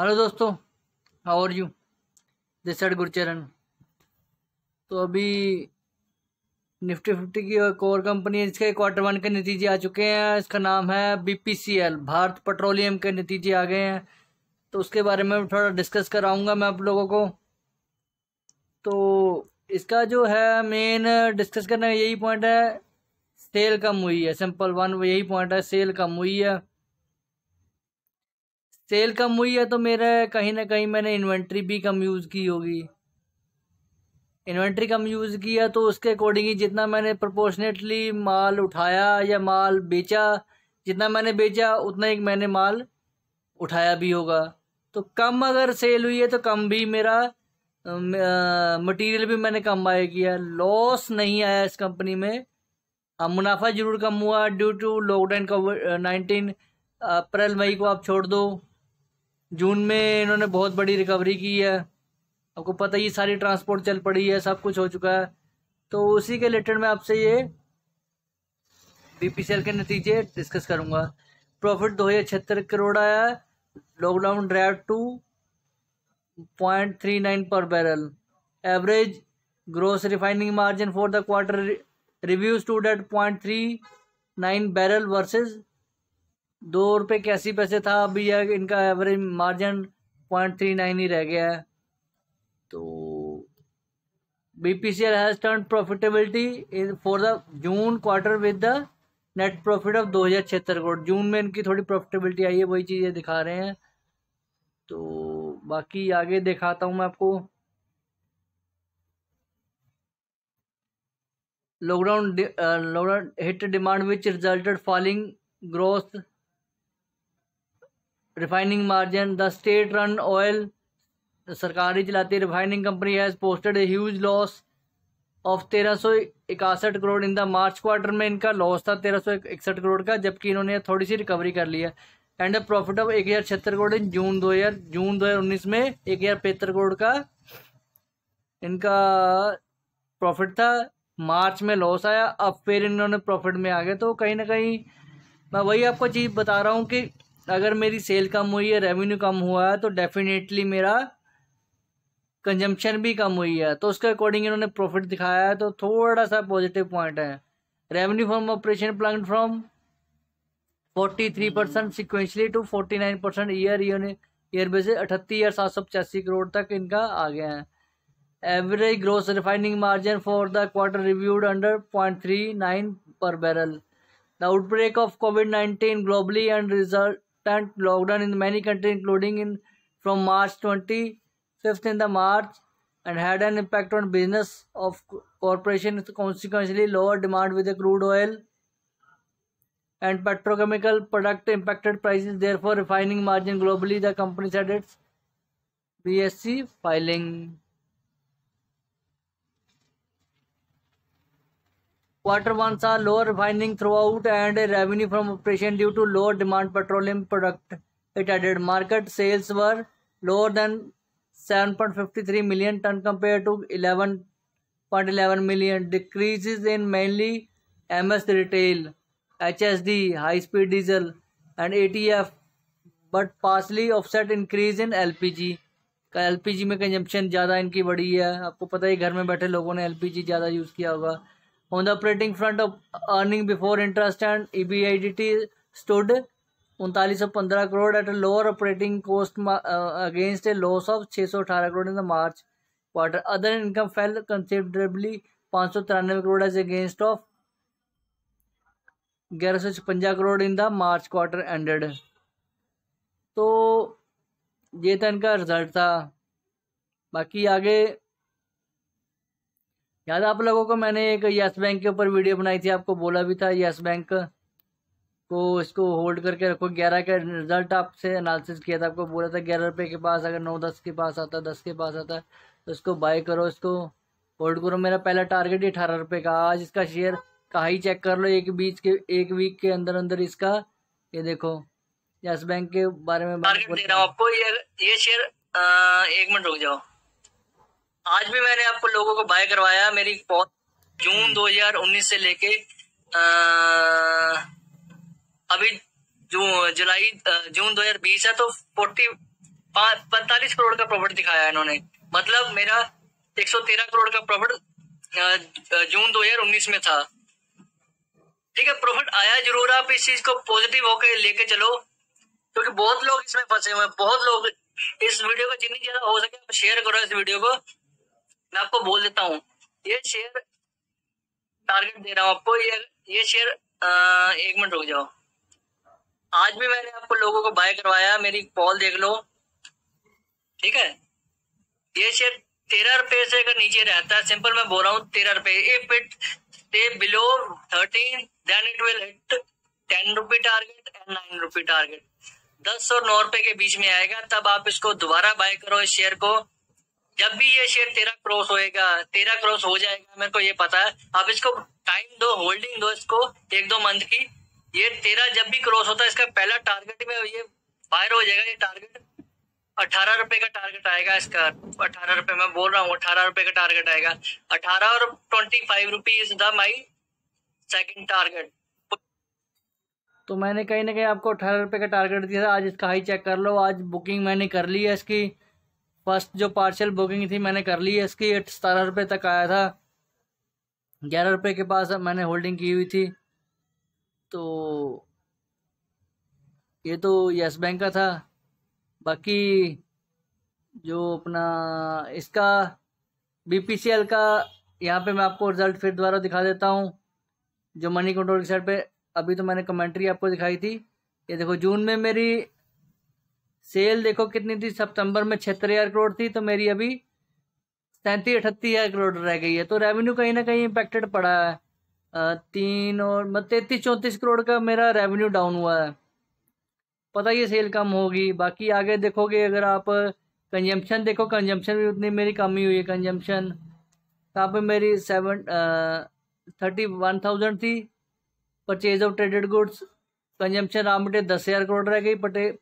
Hello दोस्तों how are you this side Gurcharan तो अभी निफ्टी फिफ्टी की एक और कंपनी है इसके क्वार्टर वन के नतीजे आ चुके हैं इसका नाम है बीपीसीएल भारत पेट्रोलियम के नतीजे आ गए हैं तो उसके बारे में थोड़ा डिस्कस कराऊंगा मैं आप लोगों को तो इसका जो है मेन डिस्कस करने का यही पॉइंट है सेल कम हुई है सिंपल वन यही पॉइंट है सेल कम हुई है सेल कम हुई है तो मेरा कहीं ना कहीं मैंने इन्वेंट्री भी कम यूज़ की होगी इन्वेंट्री कम यूज़ किया तो उसके अकॉर्डिंग ही जितना मैंने प्रोपोर्शनेटली माल उठाया या माल बेचा जितना मैंने बेचा उतना ही मैंने माल उठाया भी होगा तो कम अगर सेल हुई है तो कम भी मेरा मटेरियल भी मैंने कम बाय किया लॉस नहीं आया इस कंपनी में हाँ मुनाफा ज़रूर कम हुआ due to lockdown COVID nineteen April मई को आप छोड़ दो जून में इन्होंने बहुत बड़ी रिकवरी की है आपको पता ही सारी ट्रांसपोर्ट चल पड़ी है सब कुछ हो चुका है तो उसी के रिलेटेड में आपसे ये बीपीसीएल के नतीजे डिस्कस करूंगा प्रॉफिट दो हज़ार छिहत्तर करोड़ आया lockdown drive two point three nine per barrel average gross refining margin for the quarter review to date point three nine barrel versus दो रुपये कैसी पैसे था अभी यह इनका average margin point three nine ही रह गया है तो B P C L has turn profitability for the June quarter with the net profit of दो हज़ार छिहत्तर करोड़ जून में इनकी थोड़ी प्रॉफिटेबिलिटी आई है वही चीज़ें दिखा रहे हैं तो बाकी आगे दिखाता हूँ मैं आपको lockdown lockdown hit demand which resulted falling growth refining margin the state run oil सरकारी चलाती refining company has posted a huge loss of तेरह सौ इकसठ crore in the March quarter में इनका लॉस था तेरह सौ इकसठ करोड़ का जबकि इन्होंने थोड़ी सी रिकवरी कर ली है एंड प्रॉफिट ऑफ एक हज़ार छिहत्तर करोड़ इन जून दो हज़ार जून दो हज़ार उन्नीस में एक हज़ार पचहत्तर करोड़ का इनका प्रॉफिट था मार्च में लॉस आया अब फिर इन्होंने प्रॉफिट में आ गया तो कहीं ना कहीं मैं वही आपको चीज़ बता रहा हूँ कि अगर मेरी सेल कम हुई है रेवेन्यू कम हुआ है तो डेफिनेटली मेरा कंजम्पशन भी कम हुई है तो उसके अकॉर्डिंग इन्होंने प्रॉफिट दिखाया है तो थोड़ा सा पॉजिटिव पॉइंट है revenue from operation plan from forty three percent sequentially to forty nine percent year year base अठत्तीस हज़ार सात सौ पचासी करोड़ तक इनका आ गया है average gross refining margin for the quarter reviewed under point three nine per barrel the outbreak of COVID nineteen globally and result constant lockdown in many countries, including in from March 25th in the March, and had an impact on business of corporations. Consequently, lower demand with the crude oil and petrochemical product impacted prices. Therefore, refining margin globally, the company said its BSC filing. Quarter one saw lower refining throughout and revenue from operation due to lower demand petroleum product it added market sales were lower than seven point million tonne compare to eleven point eleven million decrease in mainly M S retail H S D high speed diesel and A T F but partially offset increase in L P G का L P जी में consumption ज़्यादा इनकी बढ़ी है आपको पता ही घर में बैठे लोगों ने एल पी जी ज़्यादा यूज़ किया होगा on the operating front of earning before interest and EBIDT stood 3915 crore at a lower operating cost uh, against a loss of 618 crore in the March quarter. Other income fell considerably 593 crore as against of 1156 crore in the March quarter ended. तो ये था इनका result था बाकी आगे याद आप लोगों को मैंने एक यस बैंक के ऊपर वीडियो बनाई थी आपको बोला भी था यस बैंक को इसको होल्ड करके रखो ग्यारह का रिजल्ट आपसे एनालिसिस किया था आपको बोला था ग्यारह रुपये के पास अगर नौ दस के पास आता है दस के पास आता है तो इसको बाय करो इसको होल्ड करो मेरा पहला टारगेट ही अठारह रुपये का आज इसका शेयर का ही चेक कर लो एक बीच के एक वीक के अंदर अंदर इसका ये देखो यस बैंक के बारे में टारगेट दे रहा हूँ आपको ये ये शेयर एक मिनट रुक जाओ आज भी मैंने आपको लोगों को बाय करवाया मेरी जून 2019 से लेके आ, अभी जून जुलाई जून 2020 है तो फोर्टी पैतालीस करोड़ का प्रॉफिट दिखाया इन्होंने मतलब मेरा 113 करोड़ का प्रॉफिट जून 2019 में था ठीक है प्रॉफिट आया जरूर आप इस चीज को पॉजिटिव होकर लेके चलो क्योंकि बहुत लोग इसमें फंसे हुए हैं बहुत लोग इस वीडियो को जितनी ज्यादा हो सके शेयर करो इस वीडियो को मैं आपको बोल देता हूँ ये शेयर टारगेट दे रहा हूँ आपको ये ये शेयर एक मिनट रुक जाओ आज भी मैंने आपको लोगों को बाय करवाया मेरी कॉल देख लो ठीक है ये शेयर तेरह रुपए से अगर नीचे रहता है सिंपल मैं बोल रहा हूँ तेरह रुपए if it stay below thirteen then it will hit ten rupee target and nine rupee target दस और नौ रुपए के बीच में आएगा तब आप इसको दोबारा बाय करो इस शेयर को जब भी ये शेयर तेरा क्रॉस होएगा तेरा क्रॉस हो जाएगा मेरे को ये पता है आप इसको टाइम दो होल्डिंग दो इसको एक दो मंथ की ये तेरा जब भी क्रॉस होता है इसका पहला टारगेट में ये फायर हो जाएगा ये टारगेट अठारह रुपए का टारगेट आएगा इसका अठारह रुपए मैं बोल रहा हूँ अठारह रुपए का टारगेट आएगा अठारह और twenty five rupees the my second target तो मैंने कहीं ना कहीं आपको अठारह रुपये का टारगेट दिया था आज इसका हाई चेक कर लो आज बुकिंग मैंने कर ली है इसकी फर्स्ट जो पार्सल बुकिंग थी मैंने कर ली है इसकी सतारह रुपये तक आया था ग्यारह रुपये के पास मैंने होल्डिंग की हुई थी तो ये तो यस बैंक का था बाकी जो अपना इसका बीपीसीएल का यहाँ पे मैं आपको रिज़ल्ट फिर दोबारा दिखा देता हूँ जो मनी कंट्रोल की साइड पे अभी तो मैंने कमेंट्री आपको दिखाई थी ये देखो जून में मेरी सेल देखो कितनी थी सितंबर में छिहत्तर हजार करोड़ थी तो मेरी अभी सैंतीस अठत्तीस हजार करोड़ रह गई है तो रेवेन्यू कहीं ना कहीं इम्पेक्टेड पड़ा है तीन और मतलब तैतीस चौंतीस करोड़ का मेरा रेवेन्यू डाउन हुआ है पता ही सेल कम होगी बाकी आगे देखोगे अगर आप कंजम्पशन देखो कंजम्पशन भी उतनी मेरी कमी हुई है कंजम्पशन कहाँ पर मेरी सेवन थर्टी वन थाउजेंड थी purchase of traded goods consumption raw material दस हज़ार करोड़ रह गई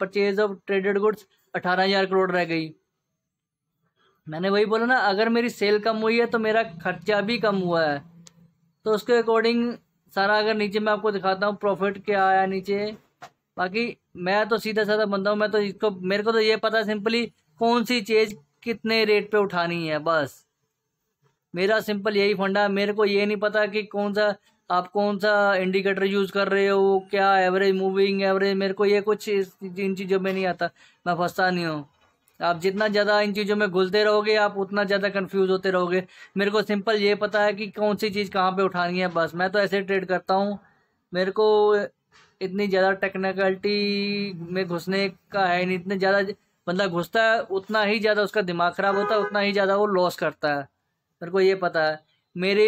परचेज ऑफ ट्रेडेड गुड्स अठारह हज़ार करोड़ रह गई मैंने वही बोला ना अगर मेरी सेल कम हुई है तो मेरा खर्चा भी कम हुआ है तो उसके अकॉर्डिंग सारा अगर नीचे मैं आपको दिखाता हूँ प्रॉफिट क्या आया नीचे बाकी मैं तो सीधा साधा बंदा हूँ मैं तो इसको मेरे को तो ये पता सिंपली कौन सी चीज़ कितने रेट पे उठानी है बस मेरा सिंपल यही फंडा मेरे को ये नहीं पता कि कौन सा आप कौन सा इंडिकेटर यूज़ कर रहे हो क्या एवरेज मूविंग एवरेज मेरे को ये कुछ इन चीज़ों में नहीं आता मैं फंसता नहीं हूँ आप जितना ज़्यादा इन चीज़ों में घुलते रहोगे आप उतना ज़्यादा कंफ्यूज होते रहोगे मेरे को सिंपल ये पता है कि कौन सी चीज़ कहाँ पे उठानी है बस मैं तो ऐसे ट्रेड करता हूँ मेरे को इतनी ज़्यादा टेक्निकलिटी में घुसने का है नहीं इतने ज़्यादा बंदा घुसता है उतना ही ज़्यादा उसका दिमाग ख़राब होता है उतना ही ज़्यादा वो लॉस करता है मेरे को ये पता है मेरे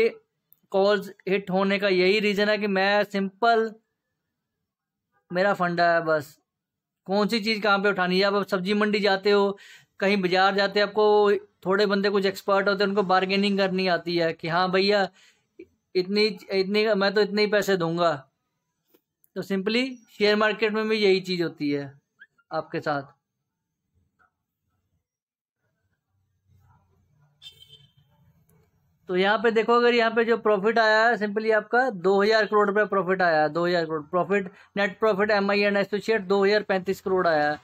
कॉल्स हिट होने का यही रीज़न है कि मैं सिंपल मेरा फंडा है बस कौन सी चीज़ कहाँ पे उठानी है आप सब्जी मंडी जाते हो कहीं बाजार जाते हो आपको थोड़े बंदे कुछ एक्सपर्ट होते हैं उनको बार्गेनिंग करनी आती है कि हाँ भैया इतनी इतनी मैं तो इतने ही पैसे दूंगा तो सिंपली शेयर मार्केट में भी यही चीज़ होती है आपके साथ तो यहाँ पे देखो अगर यहाँ पे जो प्रॉफिट आया है सिंपली आपका दो हज़ार करोड़ रुपया प्रॉफिट आया है दो हज़ार crore profit net profit M I and associate दो हज़ार पैंतीस करोड़ आया है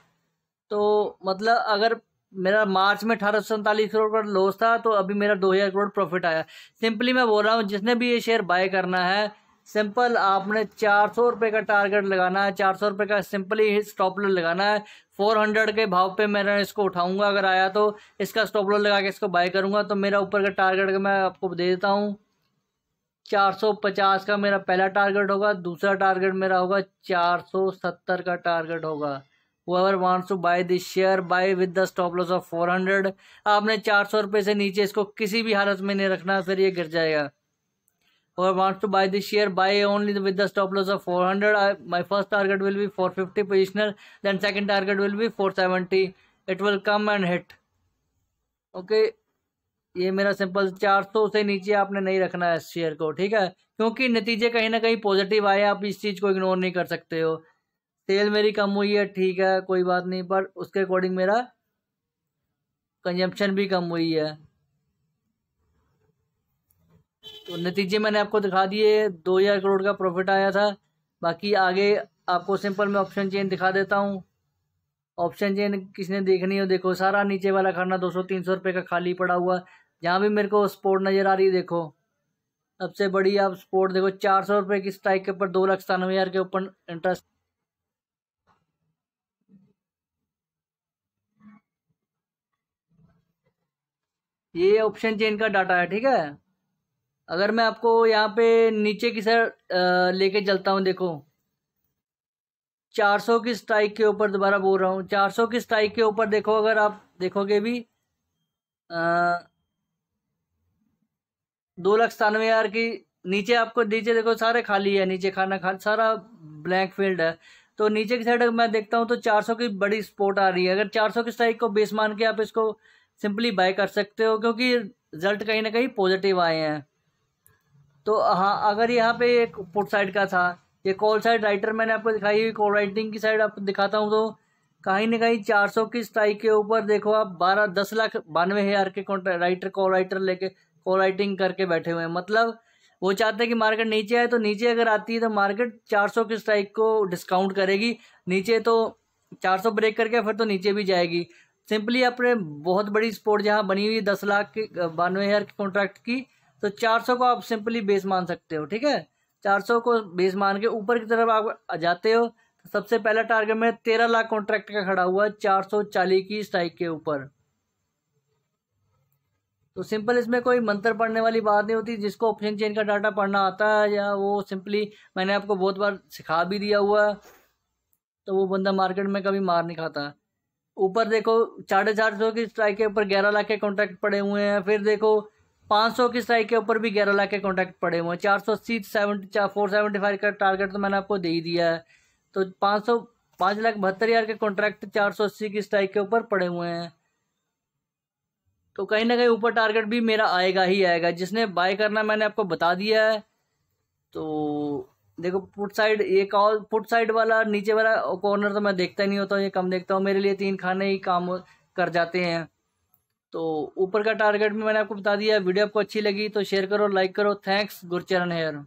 तो मतलब अगर मेरा मार्च में अठारह सौ सैंतालीस करोड़ का लॉस था तो अभी मेरा दो हज़ार करोड़ प्रॉफिट आया सिंपली मैं बोल रहा हूँ जिसने भी ये शेयर बाय करना है सिंपल आपने चार सौ रुपये का टारगेट लगाना है चार सौ रुपये का सिंपली स्टॉप लॉस लगाना है फोर हंड्रेड के भाव पे मैं इसको उठाऊंगा अगर आया तो इसका स्टॉप लॉस लगा के इसको बाय करूंगा तो मेरा ऊपर का टारगेट मैं आपको दे देता हूँ चार सौ पचास का मेरा पहला टारगेट होगा दूसरा टारगेट मेरा होगा चार सौ सत्तर का टारगेट होगा वो अगर wants to buy this share buy with the stop loss of four hundred आपने चार सौ रुपये से नीचे इसको किसी भी हालत में नहीं रखना फिर ये गिर जाएगा or wants to buy the share, buy only with the stop loss of 400. I, my first target will be 450 positional. Then second target will be 470. It will come and hit. Okay. ये मेरा simple 400 से नीचे आपने नहीं रखना है share को ठीक है क्योंकि नतीजे कहीं ना कहीं पॉजिटिव आए आप इस चीज़ को इग्नोर नहीं कर सकते हो सेल मेरी कम हुई है ठीक है कोई बात नहीं पर उसके अकॉर्डिंग मेरा कंजम्पशन भी कम हुई है तो नतीजे मैंने आपको दिखा दिए दो हज़ार करोड़ का प्रॉफिट आया था बाकी आगे आपको सिंपल मैं ऑप्शन चेन दिखा देता हूँ ऑप्शन चेन किसने देखनी हो देखो सारा नीचे वाला खाना दो सौ तीन सौ रुपये का खाली पड़ा हुआ जहाँ भी मेरे को स्पोर्ट नज़र आ रही है देखो सबसे बड़ी आप स्पोर्ट देखो चार सौ रुपये की स्ट्राइक के ऊपर दो लाख सतानवे हज़ार के ऊपर इंटरेस्ट ये ऑप्शन चेन का डाटा है ठीक है अगर मैं आपको यहाँ पे नीचे की सर लेके चलता हूँ देखो 400 की स्ट्राइक के ऊपर दोबारा बोल रहा हूँ 400 की स्ट्राइक के ऊपर देखो अगर आप देखोगे भी दो लाख सतानवे हज़ार की नीचे आपको नीचे देखो सारे खाली है नीचे खाना खा सारा ब्लैंक फील्ड है तो नीचे की साइड मैं देखता हूँ तो 400 की बड़ी स्पोर्ट आ रही है अगर 400 की स्ट्राइक को बेस मान के आप इसको सिंपली बाय कर सकते हो क्योंकि रिजल्ट कहीं ना कहीं पॉजिटिव आए हैं तो हाँ अगर यहाँ पे एक पुट साइड का था ये कॉल साइड राइटर मैंने आपको दिखाई हुई कॉल राइटिंग की साइड आपको दिखाता हूँ तो कहीं ना कहीं चार सौ की स्ट्राइक के ऊपर देखो आप बारह दस लाख बानवे हज़ार के राइटर कॉल राइटर लेके कॉल राइटिंग करके बैठे हुए हैं मतलब वो चाहते हैं कि मार्केट नीचे आए तो नीचे अगर आती है तो मार्केट चार सौ की स्ट्राइक को डिस्काउंट करेगी नीचे तो चार सौ ब्रेक करके फिर तो नीचे भी जाएगी सिंपली अपने बहुत बड़ी स्पोर्ट जहाँ बनी हुई दस लाख की बानवे हज़ार के कॉन्ट्रैक्ट की तो 400 को आप सिंपली बेस मान सकते हो ठीक है 400 को बेस मान के ऊपर की तरफ आप जाते हो तो सबसे पहला टारगेट में तेरह लाख कॉन्ट्रैक्ट का खड़ा हुआ है चार सौ चालीस की स्ट्राइक के ऊपर तो सिंपल इसमें कोई मंत्र पढ़ने वाली बात नहीं होती जिसको ऑप्शन चेन का डाटा पढ़ना आता है या वो सिंपली मैंने आपको बहुत बार सिखा भी दिया हुआ है तो वो बंदा मार्केट में कभी मार नहीं खाता ऊपर देखो साढ़े चार सौ की स्ट्राइक के ऊपर ग्यारह लाख के कॉन्ट्रैक्ट पड़े हुए हैं फिर देखो 500 की स्ट्राइक के ऊपर भी ग्यारह लाख के कॉन्ट्रैक्ट पड़े हुए हैं चार सौ अस्सी सेवन फोर सेवेंटी फाइव का टारगेट तो मैंने आपको दे ही दिया है तो पाँच सौ पाँच लाख बहत्तर हज़ार के कॉन्ट्रैक्ट चार सौ अस्सी की स्ट्राइक के ऊपर पड़े हुए हैं तो कहीं ना कहीं ऊपर टारगेट भी मेरा आएगा ही आएगा जिसने बाय करना मैंने आपको बता दिया है तो देखो पुट साइड ये कॉल पुट साइड वाला नीचे वाला कॉर्नर तो मैं देखता नहीं होता हूँ ये कम देखता हूँ मेरे लिए तीन खाने ही काम कर जाते हैं तो ऊपर का टारगेट में मैंने आपको बता दिया वीडियो आपको अच्छी लगी तो शेयर करो लाइक करो थैंक्स गुरचरण हेयर